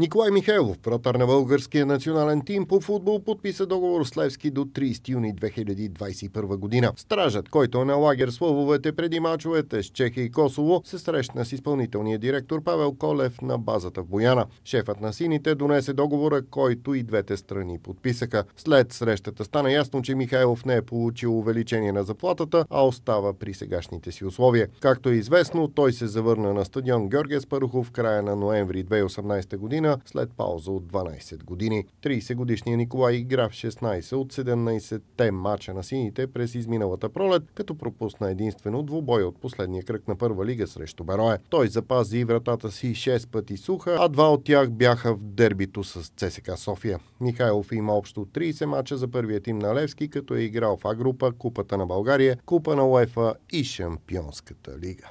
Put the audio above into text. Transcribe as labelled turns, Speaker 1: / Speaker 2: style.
Speaker 1: Николай Михайлов, вратар на българския национален тим по футбол, подписа договор с Левски до 30 юни 2021 година. Стражът, който е на лагер слововете преди мачовете с Чехия и Косово, се срещна с изпълнителния директор Павел Колев на базата в Бояна. Шефът на сините донесе договора, който и двете страни подписаха. След срещата стана ясно, че Михайлов не е получил увеличение на заплатата, а остава при сегашните си условия. Както е известно, той се завърна на стадион Георгия Спарухов в края на ноември 2018 година година, след пауза от 12 години. 30-годишният Николай игра в 16 от 17-те мача на сините през изминалата пролет, като пропусна единствено двубой от последния кръг на първа лига срещу Берое. Той запази вратата си 6 пъти суха, а два от тях бяха в дербито с ЦСК София. Михайлов има общо 30 мача за първия тим на Левски, като е играл в А-група, Купата на България, Купа на УЕФА и Шампионската лига.